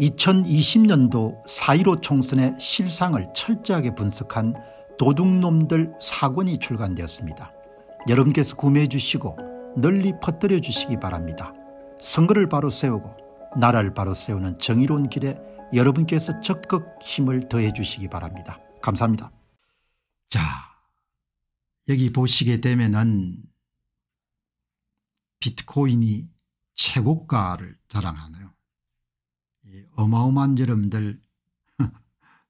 2020년도 4.15 총선의 실상을 철저하게 분석한 도둑놈들 사권이 출간되었습니다. 여러분께서 구매해 주시고 널리 퍼뜨려 주시기 바랍니다. 선거를 바로 세우고 나라를 바로 세우는 정의로운 길에 여러분께서 적극 힘을 더해 주시기 바랍니다. 감사합니다. 자 여기 보시게 되면은 비트코인이 최고가를 자랑하네요. 어마어마한 여러분들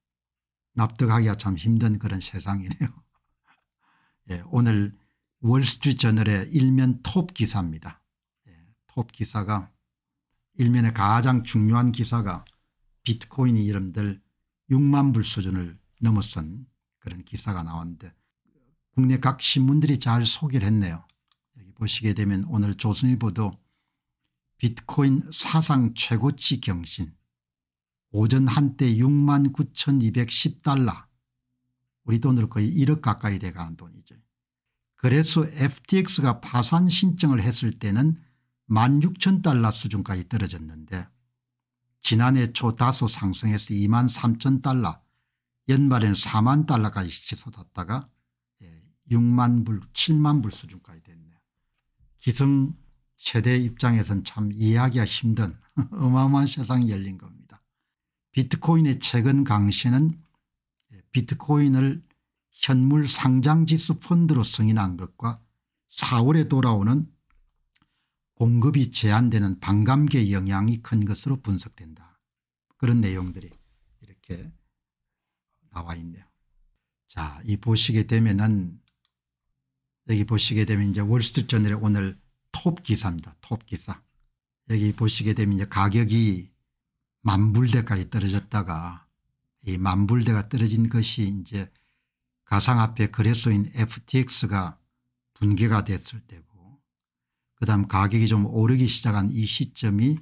납득하기가 참 힘든 그런 세상이네요. 예, 오늘 월스트리트저널의 일면 톱 기사입니다. 예, 톱 기사가 일면의 가장 중요한 기사가 비트코인이 이름들 6만 불 수준을 넘어선 그런 기사가 나왔는데 국내 각 신문들이 잘 소개를 했네요. 여기 보시게 되면 오늘 조선일보도 비트코인 사상 최고치 경신 오전 한때 6만 9210달러 우리 돈으로 거의 1억 가까이 돼가는 돈이죠. 그래서 FTX가 파산 신청을 했을 때는 1만 6천 달러 수준까지 떨어졌는데 지난해 초 다소 상승해서 2만 3천 달러 연말에는 4만 달러까지 치솟았다가 6만 예, 불 7만 불 수준까지 됐네요. 기성 세대 입장에선 참 이해하기가 힘든 어마어마한 세상이 열린 겁니다. 비트코인의 최근 강세는 비트코인을 현물 상장지수 펀드로 승인한 것과 4월에 돌아오는 공급이 제한되는 반감기의 영향이 큰 것으로 분석된다. 그런 내용들이 이렇게 나와 있네요. 자, 이 보시게 되면은 여기 보시게 되면 이제 월스트리트 저널에 오늘 톱 기사입니다. 톱 기사. 여기 보시게 되면 이제 가격이 만불대까지 떨어졌다가 이 만불대가 떨어진 것이 이제 가상화폐 거래소인 FTX가 분괴가 됐을 때고 그다음 가격이 좀 오르기 시작한 이 시점이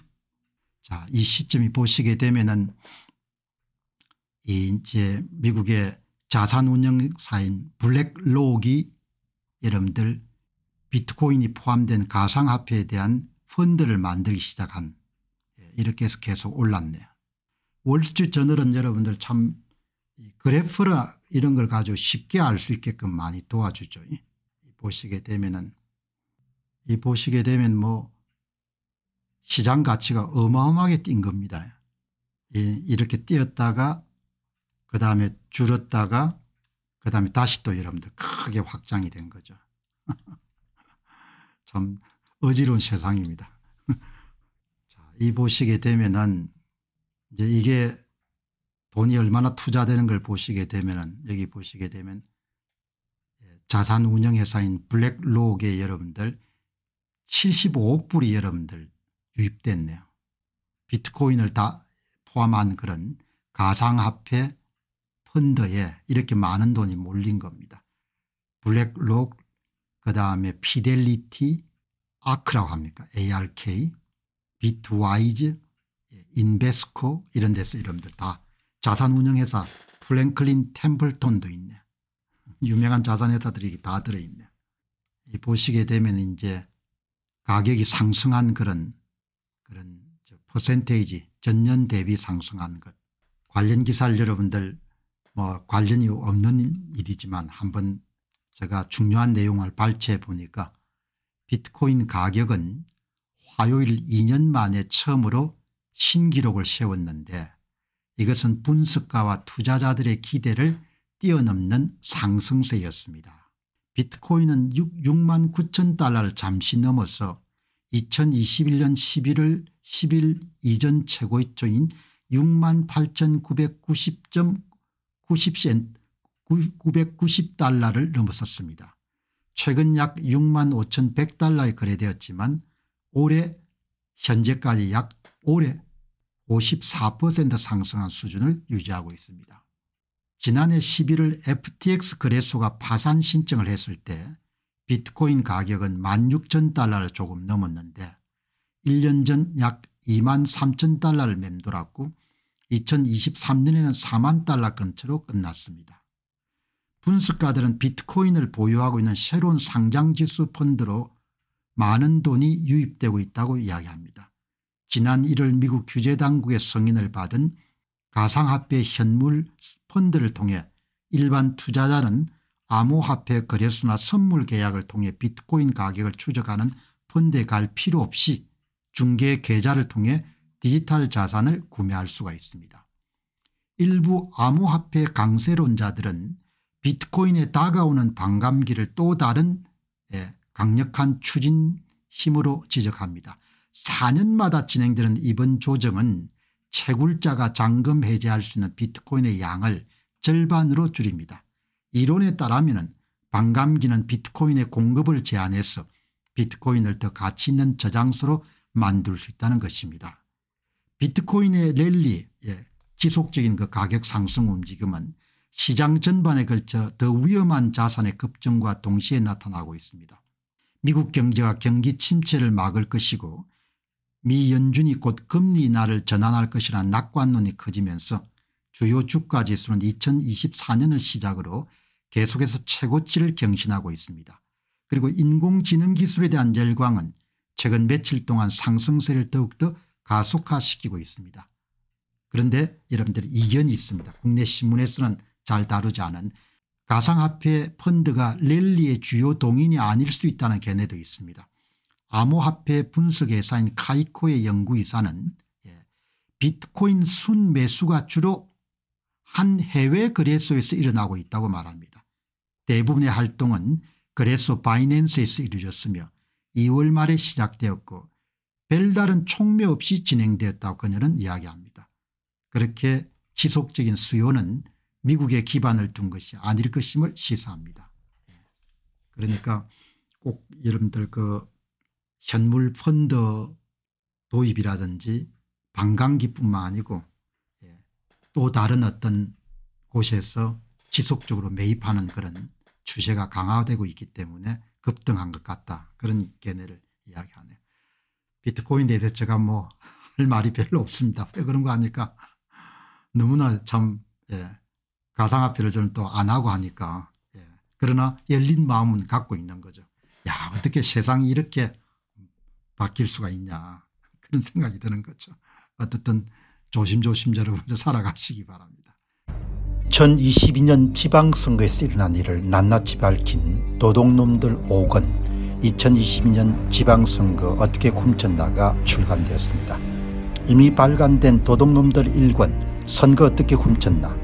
자 이 시점이 보시게 되면은 이제 미국의 자산운영사인 블랙록이 여러분들 비트코인이 포함된 가상화폐에 대한 펀드를 만들기 시작한 예, 이렇게 해서 계속 올랐네요. 월스트리트저널은 여러분들 참 그래프라 이런 걸 가지고 쉽게 알 수 있게끔 많이 도와주죠. 보시게 되면은 이 보시게 되면 뭐 시장 가치가 어마어마하게 뛴 겁니다. 이렇게 뛰었다가 그 다음에 줄었다가 그 다음에 다시 또 여러분들 크게 확장이 된 거죠. 참 어지러운 세상입니다. 이 보시게 되면은 이제 이게 돈이 얼마나 투자되는 걸 보시게 되면은 여기 보시게 되면 예, 자산 운영 회사인 블랙록에 여러분들 75억 불이 여러분들 유입됐네요. 비트코인을 다 포함한 그런 가상화폐 펀드에 이렇게 많은 돈이 몰린 겁니다. 블랙록 그 다음에 피델리티 아크라고 합니까 ARK 비트와이즈 인베스코 이런 데서 이름들 다 자산운용회사 플랭클린 템플톤도 있네 유명한 자산회사들이 다 들어있네 보시게 되면 이제 가격이 상승한 그런 그런 저 퍼센테이지 전년 대비 상승한 것 관련 기사를 여러분들 뭐 관련이 없는 일이지만 한번 제가 중요한 내용을 발췌해 보니까 비트코인 가격은 화요일 2년 만에 처음으로 신기록을 세웠는데 이것은 분석가와 투자자들의 기대를 뛰어넘는 상승세였습니다. 비트코인은 6만 9천 달러를 잠시 넘어서 2021년 11월 10일 이전 최고조인 6만 8,990.90센트 990달러를 넘어섰습니다 최근 약 6만 5,100달러에 거래되었지만 올해 현재까지 약 올해 54% 상승한 수준을 유지하고 있습니다. 지난해 11월 FTX 거래소가 파산 신청을 했을 때 비트코인 가격은 16,000달러를 조금 넘었는데 1년 전 약2 3 0 0 0 달러를 맴돌았고 2023년에는 4만 달러 근처로 끝났습니다. 분석가들은 비트코인을 보유하고 있는 새로운 상장지수 펀드로 많은 돈이 유입되고 있다고 이야기합니다. 지난 1월 미국 규제당국의 승인을 받은 가상화폐 현물 펀드를 통해 일반 투자자는 암호화폐 거래소나 선물 계약을 통해 비트코인 가격을 추적하는 펀드에 갈 필요 없이 중개 계좌를 통해 디지털 자산을 구매할 수가 있습니다. 일부 암호화폐 강세론자들은 비트코인에 다가오는 반감기를 또 다른 예, 강력한 추진 힘으로 지적합니다. 4년마다 진행되는 이번 조정은 채굴자가 잔금 해제할 수 있는 비트코인의 양을 절반으로 줄입니다. 이론에 따르면 반감기는 비트코인의 공급을 제한해서 비트코인을 더 가치 있는 저장소로 만들 수 있다는 것입니다. 비트코인의 랠리 예, 지속적인 그 가격 상승 움직임은 시장 전반에 걸쳐 더 위험한 자산의 급증과 동시에 나타나고 있습니다. 미국 경제가 경기 침체를 막을 것이고 미 연준이 곧 금리 인하를 전환할 것이라는 낙관론이 커지면서 주요 주가지수는 2024년을 시작으로 계속해서 최고치를 경신하고 있습니다. 그리고 인공지능 기술에 대한 열광은 최근 며칠 동안 상승세를 더욱더 가속화시키고 있습니다. 그런데 여러분들 이견이 있습니다. 국내 신문에서는 잘 다루지 않은 가상화폐 펀드가 랠리의 주요 동인이 아닐 수 있다는 견해도 있습니다. 암호화폐 분석회사인 카이코의 연구이사는 예, 비트코인 순매수가 주로 한 해외 거래소에서 일어나고 있다고 말합니다. 대부분의 활동은 거래소 바이낸스에서 이루어졌으며 2월 말에 시작되었고 별다른 총매 없이 진행되었다고 그녀는 이야기합니다. 그렇게 지속적인 수요는 미국에 기반을 둔 것이 아닐 것임을 시사합니다. 예. 그러니까 꼭 여러분들 그 현물 펀드 도입이라든지 방광기뿐만 아니고 예, 또 다른 어떤 곳에서 지속적으로 매입하는 그런 추세가 강화되고 있기 때문에 급등한 것 같다 그런 견해를 이야기하네요. 비트코인 대대처가 뭐 할 말이 별로 없습니다. 왜 그런 거 아니까 너무나 참 예. 가상화폐를 저는 또 안 하고 하니까 예. 그러나 열린 마음은 갖고 있는 거죠. 야 어떻게 세상이 이렇게 바뀔 수가 있냐 그런 생각이 드는 거죠. 어쨌든 조심조심 여러분들 살아가시기 바랍니다. 2022년 지방선거에서 일어난 일을 낱낱이 밝힌 도둑놈들 5권 2022년 지방선거 어떻게 훔쳤나가 출간되었습니다. 이미 발간된 도둑놈들 1권 선거 어떻게 훔쳤나